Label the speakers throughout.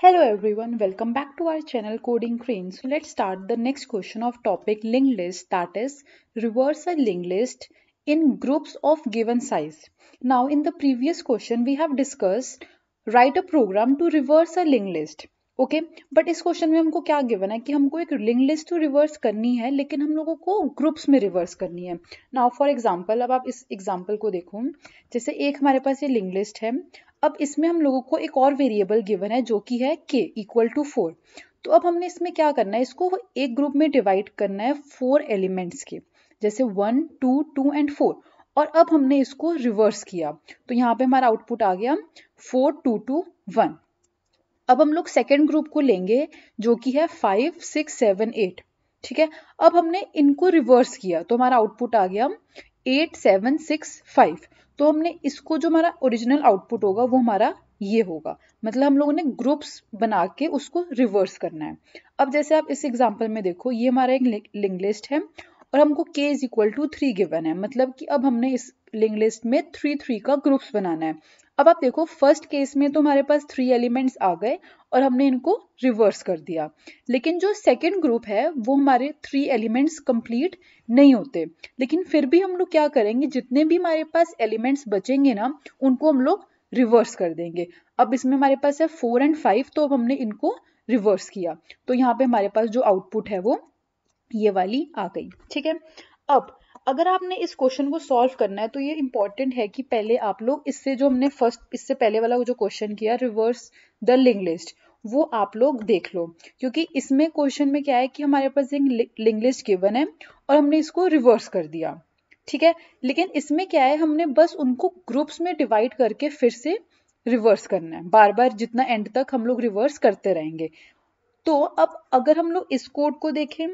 Speaker 1: Hello everyone, welcome back to our channel Coding Crane. So let's start the next question of topic linked list that is reverse a linked list in groups of given size. Now in the previous question we have discussed write a program to reverse a linked list. Okay okay? But इस question में हमको क्या given है कि हमको एक link list तो reverse करनी है लेकिन हम लोगों को ग्रुप्स में रिवर्स करनी है नाउ फॉर एग्जांपल अब आप इस एग्जांपल को देखो जैसे एक हमारे पास ये लिंक लिस्ट है अब इसमें हम लोगों को एक और वेरिएबल गिवन है जो कि है k इक्वल टू फोर तो अब हमने इसमें क्या करना है इसको एक ग्रुप में डिवाइड करना है फोर एलिमेंट्स के जैसे one two two and four और अब हमने इसको रिवर्स किया तो यहाँ पे हमारा आउटपुट आ गया फोर टू टू वन अब हम लोग सेकेंड ग्रुप को लेंगे जो कि है फाइव सिक्स सेवन एट ठीक है अब हमने इनको रिवर्स किया तो हमारा आउटपुट आ गया एट सेवन सिक्स फाइव तो हमने इसको जो हमारा ओरिजिनल आउटपुट होगा वो हमारा ये होगा मतलब हम लोगों ने ग्रुप्स बना के उसको रिवर्स करना है अब जैसे आप इस एग्जाम्पल में देखो ये हमारा एक लिंक लिस्ट है और हमको k is equal to three given है मतलब कि अब हमने इस लिंक लिस्ट में थ्री थ्री का ग्रुप्स बनाना है अब आप देखो फर्स्ट केस में तो हमारे पास थ्री एलिमेंट्स आ गए और हमने इनको रिवर्स कर दिया लेकिन जो सेकेंड ग्रुप है वो हमारे थ्री एलिमेंट्स कंप्लीट नहीं होते लेकिन फिर भी हम लोग क्या करेंगे जितने भी हमारे पास एलिमेंट्स बचेंगे ना उनको हम लोग रिवर्स कर देंगे अब इसमें हमारे पास है फोर एंड फाइव तो अब हमने इनको रिवर्स किया तो यहाँ पे हमारे पास जो आउटपुट है वो ये वाली आ गई ठीक है अब अगर आपने इस क्वेश्चन को सॉल्व करना है तो ये इंपॉर्टेंट है कि पहले आप लोग इससे जो हमने फर्स्ट इससे पहले वाला जो क्वेश्चन किया रिवर्स द लिंग लिस्ट वो आप लोग देख लो क्योंकि इसमें क्वेश्चन में क्या है कि हमारे पास लिंग लिस्ट गिवन है और हमने इसको रिवर्स कर दिया ठीक है लेकिन इसमें क्या है हमने बस उनको ग्रुप्स में डिवाइड करके फिर से रिवर्स करना है बार बार जितना एंड तक हम लोग रिवर्स करते रहेंगे तो अब अगर हम लोग इस कोड को देखें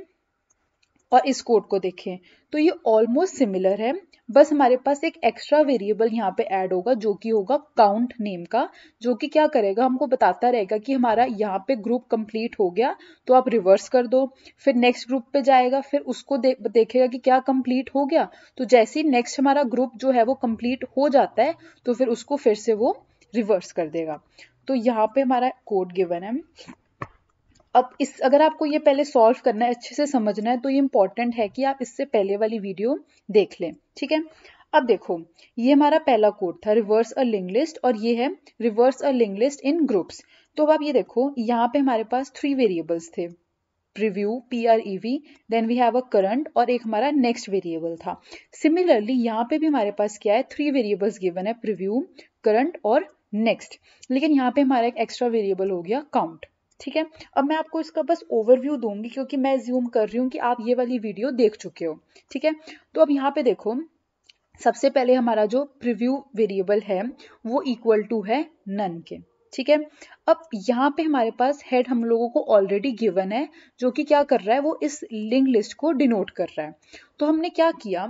Speaker 1: और इस कोड को देखें तो ये ऑलमोस्ट सिमिलर है बस हमारे पास एक एक्स्ट्रा वेरिएबल यहाँ पे ऐड होगा जो कि होगा काउंट नेम का जो कि क्या करेगा हमको बताता रहेगा कि हमारा यहाँ पे ग्रुप कंप्लीट हो गया तो आप रिवर्स कर दो फिर नेक्स्ट ग्रुप पे जाएगा फिर उसको दे, देखेगा कि क्या कंप्लीट हो गया तो जैसे ही नेक्स्ट हमारा ग्रुप जो है वो कम्प्लीट हो जाता है तो फिर उसको फिर से वो रिवर्स कर देगा तो यहाँ पे हमारा कोड गिवन है अब इस अगर आपको ये पहले सॉल्व करना है अच्छे से समझना है तो ये इंपॉर्टेंट है कि आप इससे पहले वाली वीडियो देख लें ठीक है अब देखो ये हमारा पहला कोड था रिवर्स अ लिंग लिस्ट और ये है रिवर्स अ लिंग लिस्ट इन ग्रुप्स तो अब आप ये देखो यहाँ पे हमारे पास थ्री वेरिएबल्स थे preview P R E V then we have a current और एक हमारा नेक्स्ट वेरिएबल था सिमिलरली यहाँ पे भी हमारे पास क्या है थ्री वेरिएबल्स गिवन है प्रिव्यू करंट और नेक्स्ट लेकिन यहाँ पे हमारा एक एक्स्ट्रा वेरिएबल हो गया काउंट ठीक है अब मैं आपको इसका बस ओवरव्यू दूंगी क्योंकि मैं ज्यूम कर रही हूँ कि आप ये वाली वीडियो देख चुके हो ठीक है तो अब यहाँ पे देखो सबसे पहले हमारा जो प्रिव्यू वेरिएबल है वो इक्वल टू है नन के ठीक है अब यहाँ पे हमारे पास हेड हम लोगों को ऑलरेडी गिवन है जो कि क्या कर रहा है वो इस लिंक लिस्ट को डिनोट कर रहा है तो हमने क्या किया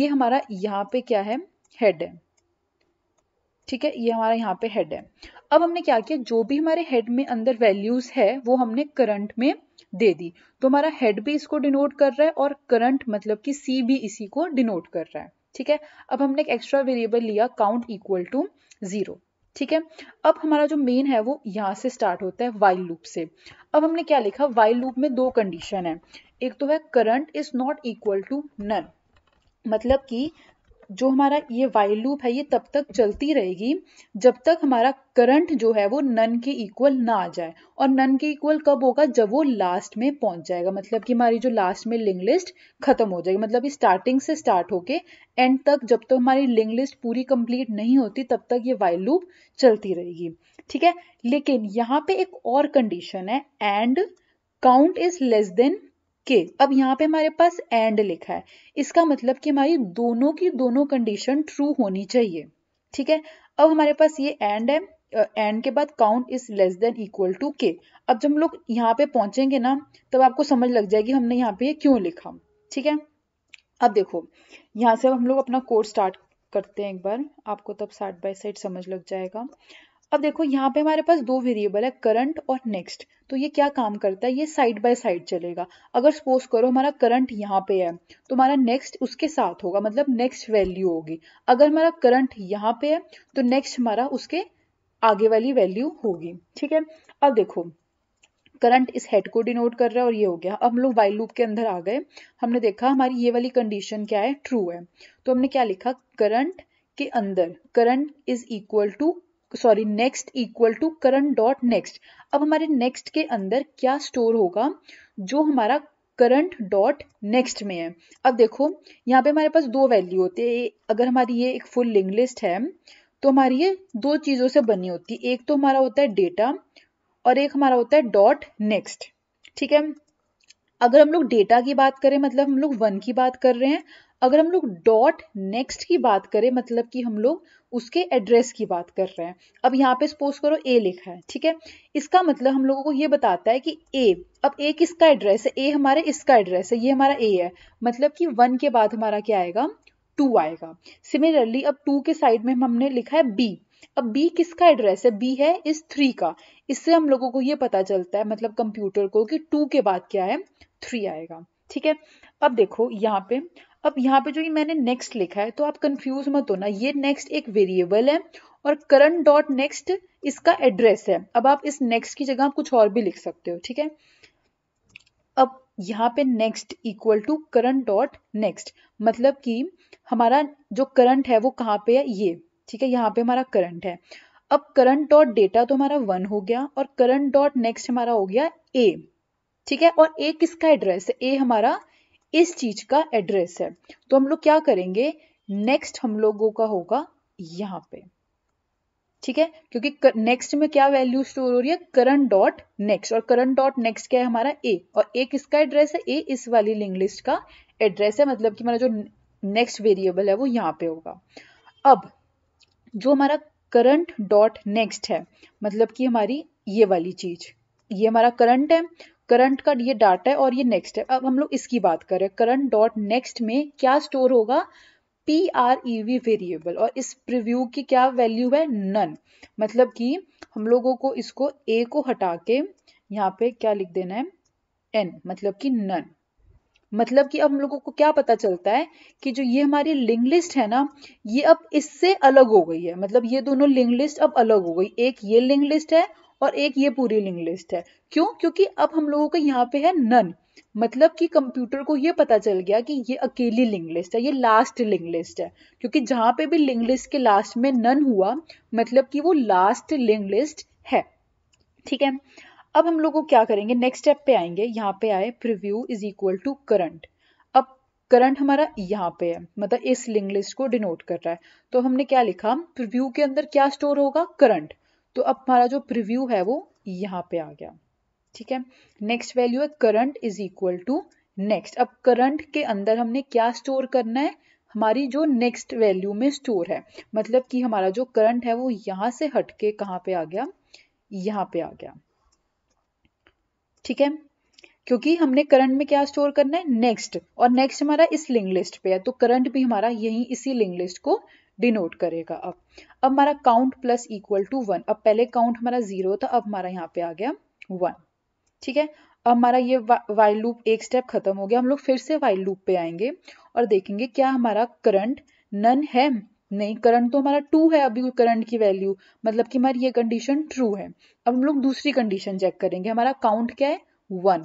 Speaker 1: ये हमारा यहाँ पे क्या है हेड है ठीक है ये हमारा यहाँ पे हेड है अब हमने क्या किया जो भी हमारे हेड में अंदर वैल्यूज है वो हमने करंट में दे दी तो हमारा हेड भी इसको डिनोट कर रहा है और करंट मतलब कि सी भी इसी को डिनोट कर रहा है ठीक है अब हमने एक एक्स्ट्रा वेरिएबल लिया काउंट इक्वल टू जीरो ठीक है अब हमारा जो मेन है वो यहाँ से स्टार्ट होता है वाइल लूप से अब हमने क्या लिखा वाइल लूप में दो कंडीशन है एक तो है current is not equal to none मतलब कि जो हमारा ये वाइल लूप है ये तब तक चलती रहेगी जब तक हमारा करंट जो है वो नन के इक्वल ना आ जाए और नन के इक्वल कब होगा जब वो लास्ट में पहुंच जाएगा मतलब कि हमारी जो लास्ट में लिंक लिस्ट खत्म हो जाएगी मतलब स्टार्टिंग से स्टार्ट होके एंड तक जब तक तो हमारी लिंक लिस्ट पूरी कंप्लीट नहीं होती तब तक ये वाइल लूप चलती रहेगी ठीक है लेकिन यहाँ पे एक और कंडीशन है and count is less than K अब यहाँ पे हमारे पास एंड लिखा है इसका मतलब कि हमारी दोनों की दोनों कंडीशन ट्रू होनी चाहिए ठीक है अब हमारे पास ये एंड है एंड के बाद count is less than equal to K अब जब हम लोग यहाँ पे पहुंचेंगे ना तब आपको समझ लग जाएगी हमने यहाँ पे ये क्यों लिखा ठीक है अब देखो यहाँ से हम लोग अपना कोर्स स्टार्ट करते हैं एक बार आपको तब साइड बाय साइड समझ लग जाएगा अब देखो यहाँ पे हमारे पास दो वेरिएबल है करंट और नेक्स्ट तो ये क्या काम करता है ये साइड बाय साइड चलेगा अगर सपोज करो हमारा करंट यहाँ पे है तो हमारा नेक्स्ट उसके साथ होगा मतलब नेक्स्ट वैल्यू होगी अगर हमारा करंट यहाँ पे है तो नेक्स्ट हमारा उसके आगे वाली वैल्यू होगी ठीक है अब देखो करंट इस हेड को डिनोट कर रहा है और ये हो गया अब हम लोग वाइल लूप के अंदर आ गए हमने देखा हमारी ये वाली कंडीशन क्या है ट्रू है तो हमने क्या लिखा करंट के अंदर current is equal to sorry next equal to current dot next अब हमारे नेक्स्ट के अंदर क्या स्टोर होगा जो हमारा करंट डॉट नेक्स्ट में है अब देखो यहाँ पे हमारे पास दो वैल्यू होते है अगर हमारी ये एक फुल लिंक लिस्ट है तो हमारी ये दो चीज़ों से बनी होती है एक तो हमारा होता है डेटा और एक हमारा होता है डॉट नेक्स्ट ठीक है अगर हम लोग डेटा की बात करें मतलब हम लोग वन की बात कर रहे हैं अगर हम लोग डॉट नेक्स्ट की बात करें मतलब कि हम लोग उसके एड्रेस की बात कर रहे हैं अब यहाँ पे सपोज करो ए लिखा है ठीक है इसका मतलब हम लोगों को ये बताता है कि ए अब ए किसका एड्रेस है ए हमारे इसका एड्रेस है ये हमारा ए है मतलब कि वन के बाद हमारा क्या आएगा टू आएगा सिमिलरली अब टू के साइड में हमने लिखा है बी अब बी किसका एड्रेस है बी है इस थ्री का इससे हम लोगों को ये पता चलता है मतलब कंप्यूटर को कि टू के बाद क्या है थ्री आएगा ठीक है अब देखो यहाँ पे अब यहाँ पे जो ये मैंने नेक्स्ट लिखा है तो आप कंफ्यूज मत होना ये नेक्स्ट एक वेरिएबल है और करंट डॉट नेक्स्ट इसका एड्रेस है अब आप इस नेक्स्ट की जगह कुछ और भी लिख सकते हो ठीक है अब यहाँ पे next equal to current dot next मतलब कि हमारा जो करंट है वो कहाँ पे है ये ठीक है यहाँ पे हमारा करंट है अब करंट डॉट डेटा तो हमारा वन हो गया और करंट डॉट नेक्स्ट हमारा हो गया ए ठीक है और ए किसका एड्रेस है ए हमारा इस चीज का एड्रेस है तो हम लोग क्या करेंगे नेक्स्ट हम लोगों का होगा यहाँ पे ठीक है क्योंकि नेक्स्ट में क्या वैल्यू स्टोर हो रही है करंट डॉट नेक्स्ट और करंट डॉट नेक्स्ट क्या है हमारा ए और ए किसका एड्रेस है ए इस वाली लिंक लिस्ट का एड्रेस है मतलब कि हमारा जो नेक्स्ट वेरिएबल है वो यहाँ पे होगा अब जो हमारा करंट डॉट नेक्स्ट है मतलब कि हमारी ये वाली चीज ये हमारा करंट है करंट का ये डाटा है और ये नेक्स्ट है अब हम लोग इसकी बात करें करंट डॉट नेक्स्ट में क्या स्टोर होगा P R E V variable और इस प्रिव्यू की क्या वैल्यू है नन मतलब कि हम लोगों को इसको ए को हटा के यहाँ पे क्या लिख देना है एन मतलब कि नन मतलब कि अब हम लोगों को क्या पता चलता है कि जो ये हमारी लिंक लिस्ट है ना ये अब इससे अलग हो गई है मतलब ये दोनों लिंक लिस्ट अब अलग हो गई एक ये लिंक लिस्ट है और एक ये पूरी लिंक लिस्ट है क्यों क्योंकि अब हम लोगों का यहाँ पे है नन मतलब कि कंप्यूटर को ये पता चल गया कि ये अकेली लिंक लिस्ट है ये लास्ट लिंक लिस्ट है क्योंकि जहां पे भी लिंक लिस्ट के लास्ट में नन हुआ मतलब कि वो लास्ट लिंक लिस्ट है ठीक है अब हम लोग क्या करेंगे नेक्स्ट स्टेप पे आएंगे यहाँ पे आए preview is equal to current अब करंट हमारा यहाँ पे है मतलब इस लिंक लिस्ट को डिनोट कर रहा है तो हमने क्या लिखा प्रिव्यू के अंदर क्या स्टोर होगा करंट तो अब हमारा जो प्रिव्यू है वो यहाँ पे आ गया ठीक है नेक्स्ट वैल्यू है current is equal to next अब करंट के अंदर हमने क्या स्टोर करना है हमारी जो नेक्स्ट वैल्यू में स्टोर है मतलब कि हमारा जो करंट है वो यहां से हटके कहा कहाँ पे आ गया यहाँ पे आ गया ठीक है क्योंकि हमने करंट में क्या स्टोर करना है नेक्स्ट और नेक्स्ट हमारा इस लिंक लिस्ट पे है तो करंट भी हमारा यही इसी लिंक लिस्ट को डिनोट करेगा अब अब हमारा count plus equal to one अब पहले काउंट हमारा जीरो था अब हमारा यहाँ पे आ गया वन ठीक है अब हमारा ये वाइल लूप एक स्टेप खत्म हो गया हम लोग फिर से वाइल लूप पे आएंगे और देखेंगे क्या हमारा करंट नन है नहीं करंट तो हमारा टू है अभी करंट की वैल्यू मतलब कि हमारी ये कंडीशन ट्रू है अब हम लोग दूसरी कंडीशन चेक करेंगे हमारा काउंट क्या है वन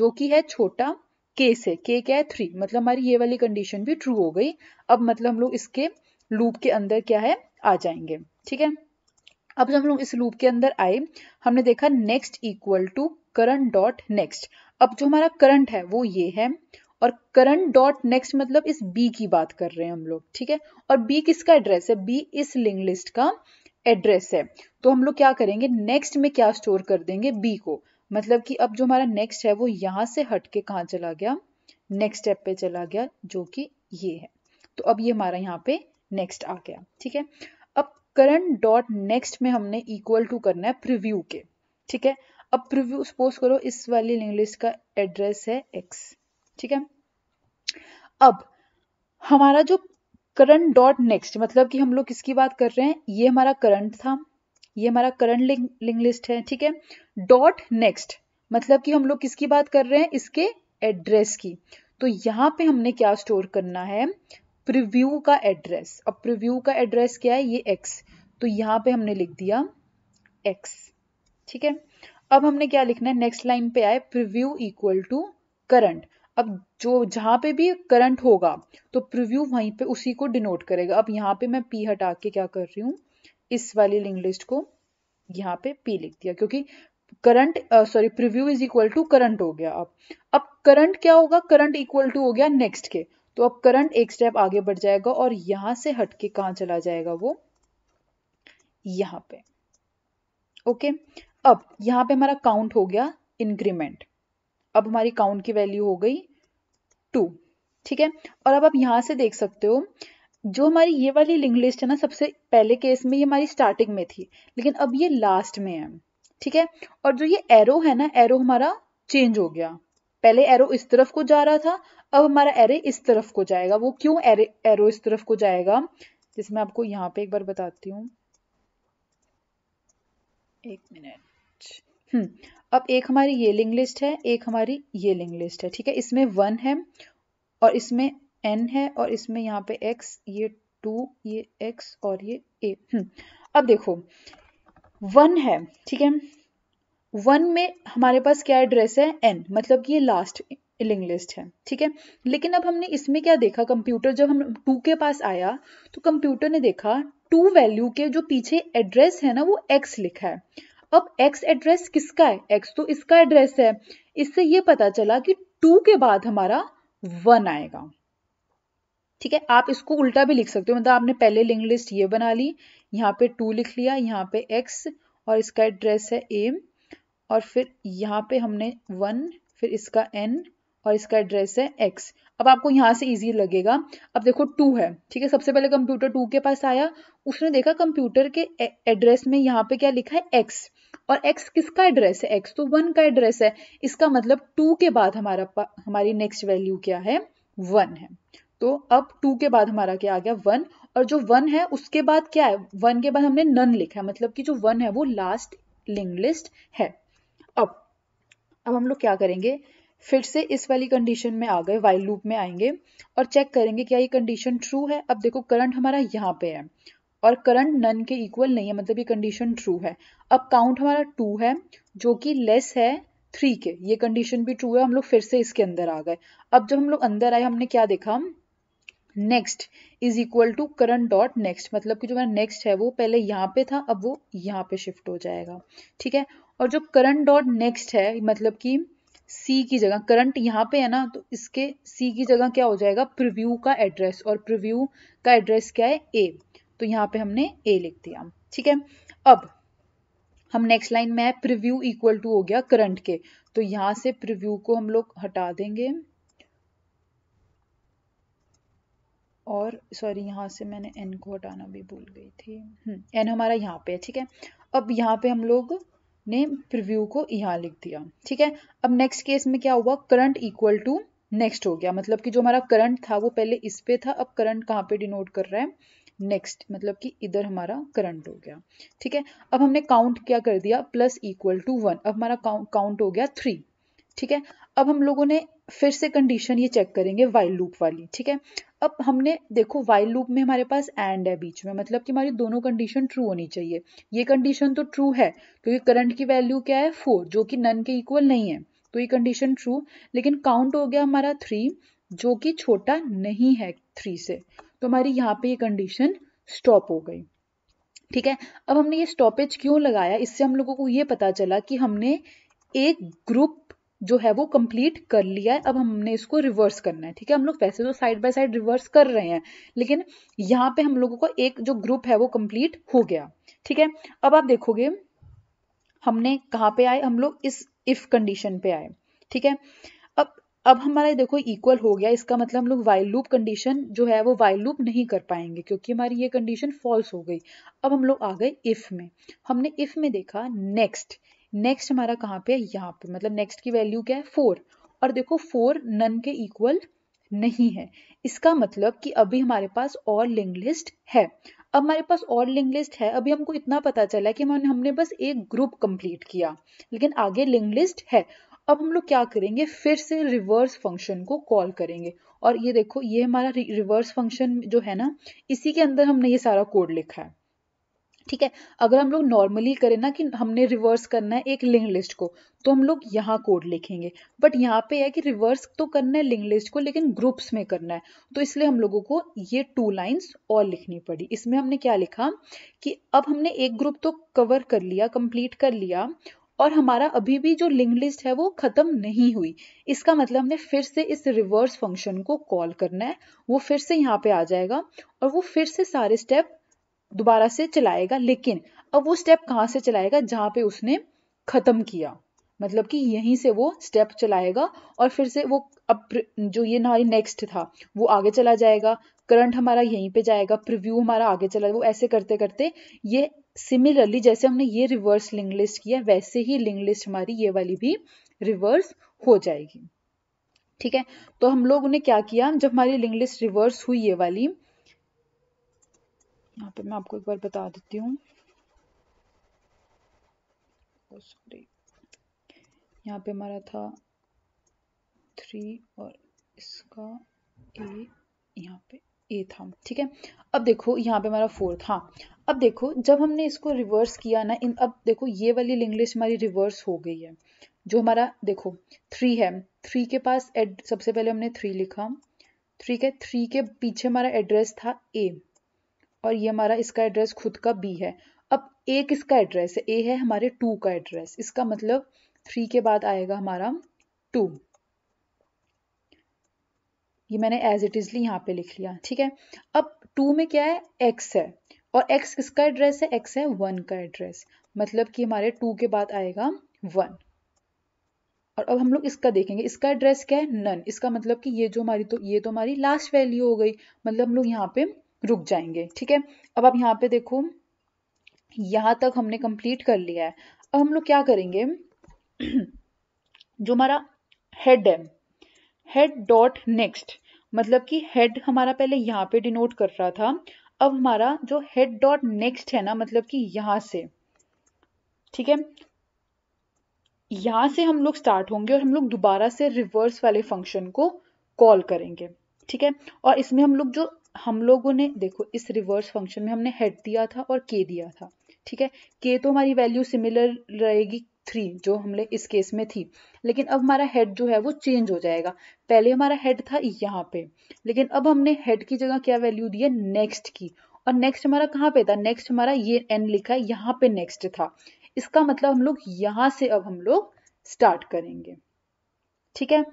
Speaker 1: जो कि है छोटा के से के क्या है थ्री मतलब हमारी ये वाली कंडीशन भी ट्रू हो गई अब मतलब हम लोग इसके लूप के अंदर क्या है आ जाएंगे ठीक है अब जब हम लोग इस लूप के अंदर आए हमने देखा next equal to current dot next अब जो हमारा करंट है वो ये है और करंट डॉट नेक्स्ट मतलब इस बी की बात कर रहे हैं हम लोग ठीक है और बी किसका एड्रेस है बी इस लिंक लिस्ट का एड्रेस है तो हम लोग क्या करेंगे नेक्स्ट में क्या स्टोर कर देंगे बी को मतलब कि अब जो हमारा नेक्स्ट है वो यहां से हट के कहा चला गया नेक्स्ट स्टेप पे चला गया जो कि ये है तो अब ये हमारा यहाँ पे नेक्स्ट आ गया ठीक है अब करंट डॉट नेक्स्ट में हमने इक्वल टू करना है प्रिव्यू के ठीक है अब प्रिव्यू सपोज करो इस वाली लिंक लिस्ट का एड्रेस है एक्स ठीक है अब हमारा जो करंट डॉट नेक्स्ट मतलब कि हम लोग किसकी बात कर रहे हैं ये हमारा करंट था ये हमारा करंट लिंक लिस्ट है ठीक है डॉट नेक्स्ट मतलब कि हम लोग किसकी बात कर रहे हैं इसके एड्रेस की तो यहां पे हमने क्या स्टोर करना है प्रिव्यू का एड्रेस अब प्रिव्यू का एड्रेस क्या है ये एक्स तो यहाँ पे हमने लिख दिया एक्स ठीक है अब हमने क्या लिखना है नेक्स्ट लाइन पे आए प्रिव्यू इक्वल टू करंट अब जो जहाँ पे भी करंट होगा तो प्रिव्यू वहीं पे उसी को डिनोट करेगा अब यहाँ पे मैं पी हटा के क्या कर रही हूँ इस वाली लिंक लिस्ट को यहाँ पे पी लिख दिया क्योंकि current sorry preview is equal to current हो गया अब अब करंट क्या होगा करंट इक्वल टू हो गया नेक्स्ट के तो अब करंट एक स्टेप आगे बढ़ जाएगा और यहां से हटके कहा चला जाएगा वो यहाँ पे ओके अब यहाँ पे हमारा काउंट हो गया इंक्रीमेंट अब हमारी काउंट की वैल्यू हो गई टू ठीक है और अब आप यहां से देख सकते हो जो हमारी ये वाली लिंक लिस्ट है ना सबसे पहले केस में ये हमारी स्टार्टिंग में थी लेकिन अब ये लास्ट में है ठीक है और जो ये एरो है ना एरो हमारा चेंज हो गया पहले एरो इस तरफ को जा रहा था अब हमारा एरे इस तरफ को जाएगा वो क्यों एरे एरो इस तरफ को जाएगा जिसमें आपको यहाँ पे एक बार बताती हूँ एक मिनट हम्म अब एक हमारी ये लिंग लिस्ट है एक हमारी ये लिंग लिस्ट है ठीक है इसमें वन है और इसमें एन है और इसमें यहाँ पे एक्स ये टू ये एक्स और ये ए हम्म, अब देखो वन है ठीक है वन में हमारे पास क्या एड्रेस है एन मतलब कि ये लास्ट लिंक लिस्ट है ठीक है लेकिन अब हमने इसमें क्या देखा कंप्यूटर जब हम टू के पास आया तो कंप्यूटर ने देखा टू वैल्यू के जो पीछे एड्रेस है ना वो एक्स लिखा है अब एक्स एड्रेस किसका है एक्स तो इसका एड्रेस है इससे ये पता चला कि टू के बाद हमारा वन आएगा ठीक है आप इसको उल्टा भी लिख सकते हो मतलब आपने पहले लिंक लिस्ट ये बना ली यहाँ पे टू लिख लिया यहाँ पे एक्स और इसका एड्रेस है एम और फिर यहाँ पे हमने वन फिर इसका एन और इसका एड्रेस है एक्स अब आपको यहाँ से इजी लगेगा अब देखो टू है ठीक है सबसे पहले कंप्यूटर टू के पास आया उसने देखा कंप्यूटर के एड्रेस में यहाँ पे क्या लिखा है एक्स और एक्स किसका एड्रेस है एक्स तो वन का एड्रेस है इसका मतलब टू के बाद हमारा हमारी नेक्स्ट वैल्यू क्या है वन है तो अब टू के बाद हमारा क्या आ गया वन और जो वन है उसके बाद क्या है वन के बाद हमने नन लिखा है मतलब कि जो वन है वो लास्ट लिंग लिस्ट है अब अब हम लोग क्या करेंगे फिर से इस वाली कंडीशन में आ गए वाइल लूप में आएंगे और चेक करेंगे क्या ये कंडीशन ट्रू है अब देखो करंट हमारा यहाँ पे है और करंट नन के इक्वल नहीं है मतलब ये कंडीशन ट्रू है अब काउंट हमारा टू है जो कि लेस है थ्री के ये कंडीशन भी ट्रू है हम लोग फिर से इसके अंदर आ गए अब जब हम लोग अंदर आए हमने क्या देखा next is equal to current dot next मतलब कि जो मेरा नेक्स्ट है वो पहले यहाँ पे था अब वो यहाँ पे शिफ्ट हो जाएगा ठीक है और जो करंट डॉट नेक्स्ट है मतलब कि सी की जगह करंट यहाँ पे है ना तो इसके सी की जगह क्या हो जाएगा प्रिव्यू का एड्रेस और प्रिव्यू का एड्रेस क्या है ए तो यहाँ पे हमने ए लिख दिया ठीक है अब हम नेक्स्ट लाइन में है प्रिव्यू इक्वल टू हो गया करंट के तो यहाँ से प्रिव्यू को हम लोग हटा देंगे और सॉरी यहाँ से मैंने एन को हटाना भी भूल गई थी एन हम्म, हमारा यहाँ पे है ठीक है अब यहाँ पे हम लोग ने प्रिव्यू को यहाँ लिख दिया ठीक है अब नेक्स्ट केस में क्या हुआ करंट इक्वल टू नेक्स्ट हो गया मतलब कि जो हमारा करंट था वो पहले इस पे था अब करंट कहाँ पे डिनोट कर रहा है नेक्स्ट मतलब कि इधर हमारा करंट हो गया ठीक है अब हमने काउंट क्या कर दिया प्लस इक्वल टू वन अब हमारा काउंट हो गया थ्री ठीक है अब हम लोगों ने फिर से कंडीशन ये चेक करेंगे वाइल लूप वाली ठीक है अब हमने देखो वाइल लूप में हमारे पास एंड है बीच में मतलब कि हमारी दोनों कंडीशन ट्रू होनी चाहिए ये कंडीशन तो ट्रू है क्योंकि करंट की वैल्यू क्या है फोर जो कि नन के इक्वल नहीं है तो ये कंडीशन ट्रू लेकिन काउंट हो गया हमारा थ्री जो कि छोटा नहीं है थ्री से तो हमारी यहाँ पे ये कंडीशन स्टॉप हो गई ठीक है अब हमने ये स्टॉपेज क्यों लगाया इससे हम लोगों को ये पता चला कि हमने एक ग्रुप जो है वो कंप्लीट कर लिया है अब हमने इसको रिवर्स करना है ठीक है हम लोग वैसे तो साइड बाय साइड रिवर्स कर रहे हैं लेकिन यहाँ पे हम लोगों को एक जो ग्रुप है वो कंप्लीट हो गया ठीक है अब आप देखोगे हमने कहाँ पे आए हम लोग इस इफ कंडीशन पे आए ठीक है अब अब हमारा देखो इक्वल हो गया इसका मतलब हम लोग वाइल लूप कंडीशन जो है वो वाइल लूप नहीं कर पाएंगे क्योंकि हमारी ये कंडीशन फॉल्स हो गई अब हम लोग आ गए इफ में हमने इफ में देखा नेक्स्ट नेक्स्ट हमारा कहाँ पे है यहाँ पे मतलब नेक्स्ट की वैल्यू क्या है फोर और देखो फोर नन के इक्वल नहीं है इसका मतलब कि अभी हमारे पास और लिंक लिस्ट है अब हमारे पास और लिंक लिस्ट है अभी हमको इतना पता चला कि हमने हमने बस एक ग्रुप कंप्लीट किया लेकिन आगे लिंक लिस्ट है अब हम लोग क्या करेंगे फिर से रिवर्स फंक्शन को कॉल करेंगे और ये देखो ये हमारा रिवर्स फंक्शन जो है ना इसी के अंदर हमने ये सारा कोड लिखा है ठीक है अगर हम लोग नॉर्मली करें ना कि हमने रिवर्स करना है एक लिंक लिस्ट को तो हम लोग यहाँ कोड लिखेंगे बट यहाँ पे है कि रिवर्स तो करना है लिंक लिस्ट को लेकिन ग्रुप्स में करना है तो इसलिए हम लोगों को ये टू लाइंस और लिखनी पड़ी इसमें हमने क्या लिखा कि अब हमने एक ग्रुप तो कवर कर लिया कंप्लीट कर लिया और हमारा अभी भी जो लिंक लिस्ट है वो खत्म नहीं हुई इसका मतलब हमने फिर से इस रिवर्स फंक्शन को कॉल करना है वो फिर से यहाँ पे आ जाएगा और वो फिर से सारे स्टेप दोबारा से चलाएगा लेकिन अब वो स्टेप कहाँ से चलाएगा जहाँ पे उसने ख़त्म किया मतलब कि यहीं से वो स्टेप चलाएगा और फिर से वो अब जो ये हमारी नेक्स्ट था वो आगे चला जाएगा करंट हमारा यहीं पे जाएगा प्रिव्यू हमारा आगे चला वो ऐसे करते करते ये सिमिलरली जैसे हमने ये रिवर्स लिंक लिस्ट किया वैसे ही लिंक लिस्ट हमारी ये वाली भी रिवर्स हो जाएगी ठीक है तो हम लोगों ने क्या किया जब हमारी लिंक लिस्ट रिवर्स हुई ये वाली यहाँ पे मैं आपको एक बार बता देती हूँ सॉरी oh, यहाँ पे हमारा था थ्री और इसका ए यहाँ पे ए था ठीक है अब देखो यहाँ पे हमारा फोर था अब देखो जब हमने इसको रिवर्स किया ना इन अब देखो ये वाली लिंग्लिश हमारी रिवर्स हो गई है जो हमारा देखो थ्री है थ्री के पास एड सबसे पहले हमने थ्री लिखा थ्री के थ्री के पीछे हमारा एड्रेस था ए और ये हमारा इसका एड्रेस खुद का बी है अब ए किसका एड्रेस है ए है हमारे टू का एड्रेस इसका मतलब थ्री के बाद आएगा हमारा टू ये मैंने एज इट इजली यहाँ पे लिख लिया ठीक है अब टू में क्या है एक्स है और एक्स किसका एड्रेस है एक्स है वन का एड्रेस मतलब कि हमारे टू के बाद आएगा वन और अब हम लोग इसका देखेंगे इसका एड्रेस क्या है नन इसका मतलब कि ये जो हमारी तो ये तो हमारी लास्ट वैल्यू हो गई मतलब हम लोग यहाँ पे रुक जाएंगे ठीक है अब आप यहाँ पे देखो यहाँ तक हमने कंप्लीट कर लिया है अब हम लोग क्या करेंगे जो हमारा हेड है हेड डॉट नेक्स्ट मतलब कि हेड हमारा पहले यहाँ पे डिनोट कर रहा था अब हमारा जो हेड डॉट नेक्स्ट है ना मतलब कि यहां से ठीक है यहां से हम लोग स्टार्ट होंगे और हम लोग दोबारा से रिवर्स वाले फंक्शन को कॉल करेंगे ठीक है और इसमें हम लोग जो हम लोगों ने देखो इस रिवर्स फंक्शन में हमने हेड दिया था और के दिया था ठीक है के तो हमारी वैल्यू सिमिलर रहेगी थ्री जो हमने इस केस में थी लेकिन अब हमारा हेड जो है वो चेंज हो जाएगा पहले हमारा हेड था यहाँ पे लेकिन अब हमने हेड की जगह क्या वैल्यू दी है नेक्स्ट की और नेक्स्ट हमारा कहाँ पे था नेक्स्ट हमारा ये एन लिखा है यहाँ पे नेक्स्ट था इसका मतलब हम लोग यहाँ से अब हम लोग स्टार्ट करेंगे ठीक है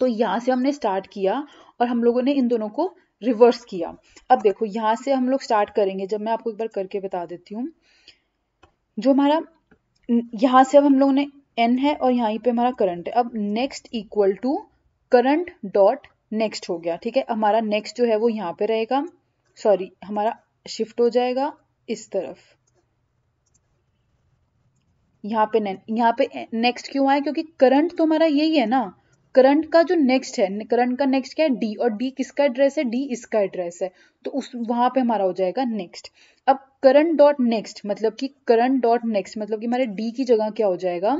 Speaker 1: तो यहाँ से हमने स्टार्ट किया और हम लोगों ने इन दोनों को रिवर्स किया अब देखो यहां से हम लोग स्टार्ट करेंगे जब मैं आपको एक बार करके बता देती हूँ जो हमारा यहां से अब हम लोगों ने एन है और यहाँ पे हमारा करंट है अब next equal to current dot next हो गया ठीक है हमारा नेक्स्ट जो है वो यहाँ पे रहेगा सॉरी हमारा शिफ्ट हो जाएगा इस तरफ यहाँ पे यहाँ पे नेक्स्ट क्यों आया क्योंकि करंट तो हमारा यही है ना करंट का जो नेक्स्ट है करंट का नेक्स्ट क्या है डी और डी किसका एड्रेस है डी इसका एड्रेस है तो उस वहां पे हमारा हो जाएगा नेक्स्ट अब करंट डॉट नेक्स्ट मतलब कि करंट डॉट नेक्स्ट मतलब कि हमारे डी की जगह क्या हो जाएगा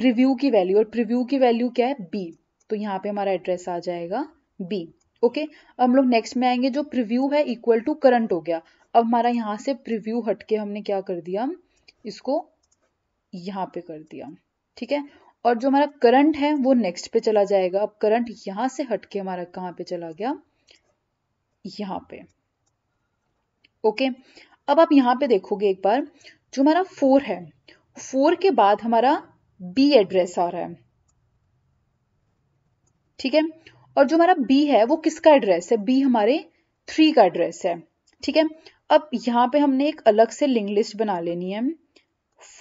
Speaker 1: प्रिव्यू की वैल्यू और प्रिव्यू की वैल्यू क्या है बी तो यहाँ पे हमारा एड्रेस आ जाएगा बी ओके अब हम लोग नेक्स्ट में आएंगे जो प्रिव्यू है इक्वल टू करंट हो गया अब हमारा यहां से प्रिव्यू हटके हमने क्या कर दिया इसको यहां पे कर दिया ठीक है और जो हमारा करंट है वो नेक्स्ट पे चला जाएगा अब करंट यहां से हटके हमारा कहां पे चला गया यहाँ पे ओके अब आप यहां पे देखोगे एक बार जो हमारा फोर है फोर के बाद हमारा बी एड्रेस आ रहा है ठीक है और जो हमारा बी है वो किसका एड्रेस है बी हमारे थ्री का एड्रेस है ठीक है अब यहाँ पे हमने एक अलग से लिंक लिस्ट बना लेनी है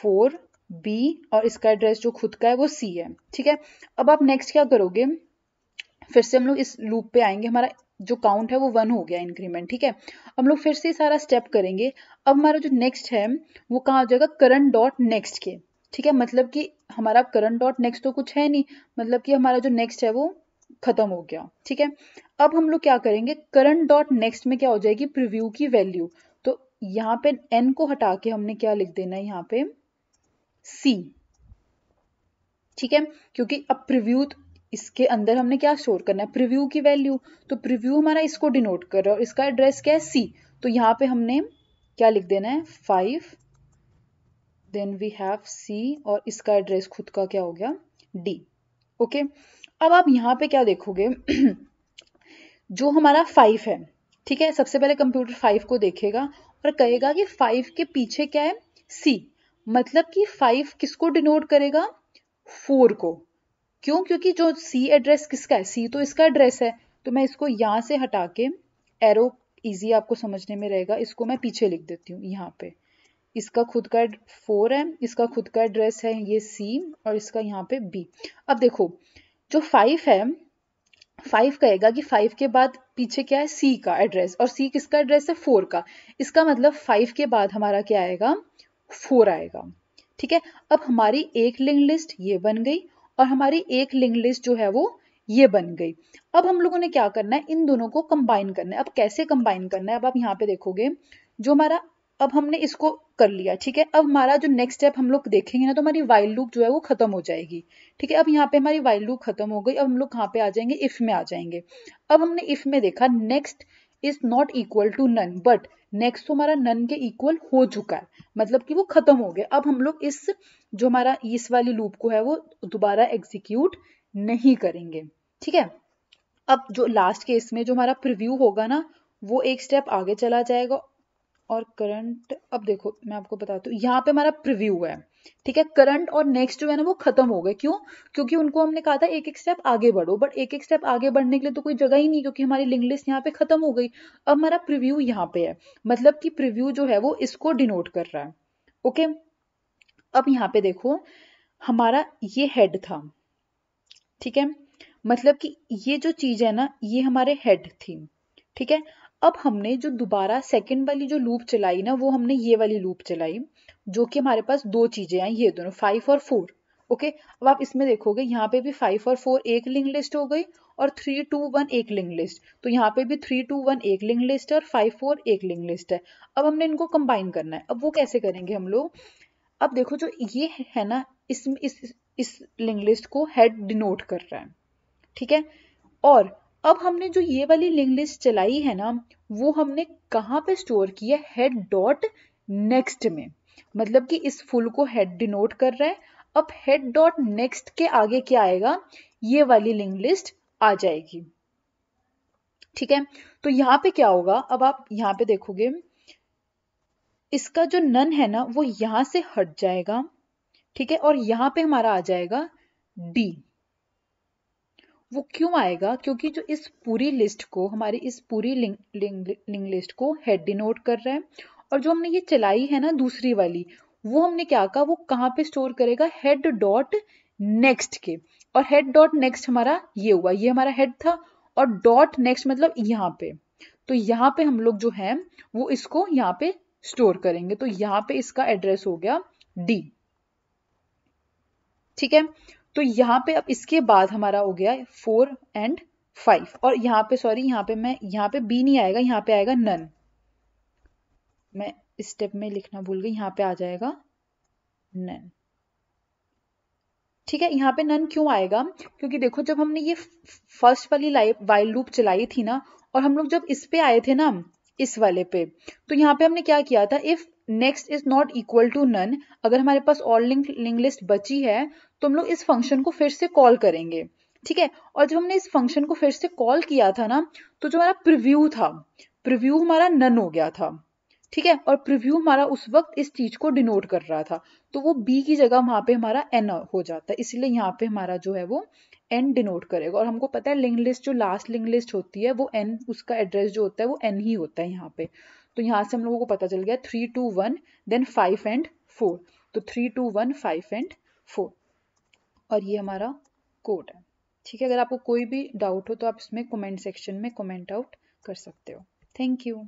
Speaker 1: फोर बी और इसका एड्रेस जो खुद का है वो सी है ठीक है अब आप नेक्स्ट क्या करोगे फिर से हम लोग इस लूप पे आएंगे हमारा जो काउंट है वो वन हो गया इंक्रीमेंट ठीक है हम लोग फिर से सारा स्टेप करेंगे अब हमारा जो नेक्स्ट है वो कहाँ हो जाएगा करंट डॉट नेक्स्ट के ठीक है मतलब कि हमारा करंट डॉट नेक्स्ट तो कुछ है नहीं मतलब कि हमारा जो नेक्स्ट है वो खत्म हो गया ठीक है अब हम लोग क्या करेंगे करंट डॉट नेक्स्ट में क्या हो जाएगी प्रिव्यू की वैल्यू तो यहाँ पे एन को हटा के हमने क्या लिख देना है यहाँ पे सी ठीक है क्योंकि अब प्रिव्यू इसके अंदर हमने क्या स्टोर करना है प्रिव्यू की वैल्यू तो प्रिव्यू हमारा इसको डिनोट कर रहा है और इसका एड्रेस क्या है सी तो यहाँ पे हमने क्या लिख देना है five then we have C और इसका एड्रेस खुद का क्या हो गया डी ओके अब आप यहाँ पे क्या देखोगे जो हमारा फाइव है ठीक है सबसे पहले कंप्यूटर फाइव को देखेगा और कहेगा कि फाइव के पीछे क्या है सी मतलब कि फाइव किसको डिनोट करेगा फोर को क्यों क्योंकि जो सी एड्रेस किसका है सी तो इसका एड्रेस है तो मैं इसको यहाँ से हटा के एरो इजी आपको समझने में रहेगा इसको मैं पीछे लिख देती हूँ यहाँ पे इसका खुद का फोर है इसका खुद का एड्रेस है ये सी और इसका यहाँ पे बी अब देखो जो फाइव है फाइव कहेगा कि फाइव के बाद पीछे क्या है सी का एड्रेस और सी किसका एड्रेस है फोर का इसका मतलब फाइव के बाद हमारा क्या आएगा फोर आएगा ठीक है अब हमारी एक लिंक लिस्ट ये बन गई और हमारी एक लिंक लिस्ट जो है वो ये बन गई अब हम लोगों ने क्या करना है इन दोनों को कंबाइन करना है अब कैसे कंबाइन करना है अब आप यहाँ पे देखोगे जो हमारा अब हमने इसको कर लिया ठीक है अब हमारा जो नेक्स्ट स्टेप हम लोग देखेंगे ना तो हमारी वाइल्ड लुक जो है वो खत्म हो जाएगी ठीक है अब यहाँ पे हमारी वाइल्ड लुक खत्म हो गई अब हम लोग कहाँ पे आ जाएंगे इफ में आ जाएंगे अब हमने इफ में देखा next is not equal to none but next तो हमारा नन के इक्वल हो चुका है मतलब कि वो खत्म हो गया अब हम लोग इस जो हमारा इस वाली लूप को है वो दोबारा एग्जीक्यूट नहीं करेंगे ठीक है अब जो लास्ट केस में जो हमारा प्रिव्यू होगा ना वो एक स्टेप आगे चला जाएगा और करंट अब देखो मैं आपको बताती हूँ यहाँ पे हमारा प्रिव्यू है ठीक है करंट और नेक्स्ट जो है ना वो खत्म हो गए क्यों क्योंकि उनको हमने कहा था एक एक स्टेप आगे बढ़ो बट एक एक स्टेप आगे बढ़ने के लिए तो कोई जगह ही नहीं क्योंकि हमारी लिंक लिस्ट यहाँ पे खत्म हो गई अब हमारा प्रिव्यू यहाँ पे है मतलब कि प्रिव्यू जो है वो इसको डिनोट कर रहा है ओके अब यहाँ पे देखो हमारा ये हेड था ठीक है मतलब कि ये जो चीज है ना ये हमारे हेड थी ठीक है अब हमने जो दोबारा सेकंड वाली जो लूप चलाई ना वो हमने ये वाली लूप चलाई जो कि हमारे पास दो चीजें हैं ये दोनों फाइव और फोर ओके अब आप इसमें देखोगे यहाँ पे भी फाइव और फोर एक लिंक लिस्ट हो गई और थ्री टू वन एक लिंक लिस्ट तो यहाँ पे भी थ्री टू वन एक लिंक लिस्ट है और फाइव फोर एक लिंक लिस्ट है अब हमने इनको कंबाइन करना है अब वो कैसे करेंगे हम लोग अब देखो जो ये है ना इसमें इस इस लिंक लिस्ट को हेड डिनोट कर रहा है ठीक है और अब हमने जो ये वाली लिंक लिस्ट चलाई है ना वो हमने कहाँ पे स्टोर किया हेड डॉट नेक्स्ट में मतलब कि इस फुल को हेड डिनोट कर रहा है अब हेड डॉट नेक्स्ट के आगे क्या आएगा ये वाली लिंक लिस्ट आ जाएगी ठीक है तो यहाँ पे क्या होगा अब आप यहाँ पे देखोगे इसका जो नन है ना वो यहां से हट जाएगा ठीक है और यहां पे हमारा आ जाएगा डी वो क्यों आएगा क्योंकि जो इस पूरी लिस्ट को हमारी इस पूरी लिंक लिस्ट को हेड डिनोट कर रहा है और जो हमने ये चलाई है ना दूसरी वाली वो हमने क्या कहा वो कहाँ पे स्टोर करेगा हेड डॉट नेक्स्ट के और हेड डॉट नेक्स्ट हमारा ये हुआ ये हमारा हेड था और डॉट नेक्स्ट मतलब यहाँ पे तो यहाँ पे हम लोग जो है वो इसको यहाँ पे स्टोर करेंगे तो यहाँ पे इसका एड्रेस हो गया डी ठीक है तो यहाँ पे अब इसके बाद हमारा हो गया फोर एंड फाइव और यहाँ पे सॉरी यहाँ पे मैं यहाँ पे बी नहीं आएगा यहाँ पे आएगा नन मैं स्टेप में लिखना भूल गई यहाँ पे आ जाएगा नन ठीक है यहाँ पे नन क्यों आएगा क्योंकि देखो जब हमने ये फर्स्ट वाली लाइफ वाइल लूप चलाई थी ना और हम लोग जब इस पे आए थे ना इस वाले पे तो यहाँ पे हमने क्या किया था if next is not equal to none अगर हमारे पास और लिंक लिस्ट बची है तो हम लोग इस फंक्शन को फिर से कॉल करेंगे ठीक है और जब हमने इस फंक्शन को फिर से कॉल किया था ना तो जो हमारा प्रिव्यू था प्रिव्यू हमारा नन हो गया था ठीक है और प्रिव्यू हमारा उस वक्त इस चीज को डिनोट कर रहा था तो वो बी की जगह वहां पे हमारा एन हो जाता है इसलिए यहाँ पे हमारा जो है वो एन डिनोट करेगा और हमको पता है लिंक लिस्ट जो लास्ट लिंक लिस्ट होती है वो एन उसका एड्रेस जो होता है वो एन ही होता है यहाँ पे तो यहाँ से हम लोगों को पता चल गया three two one then five and four तो three two one five and four और ये हमारा कोड है ठीक है अगर आपको कोई भी डाउट हो तो आप इसमें कमेंट सेक्शन में कमेंट आउट कर सकते हो थैंक यू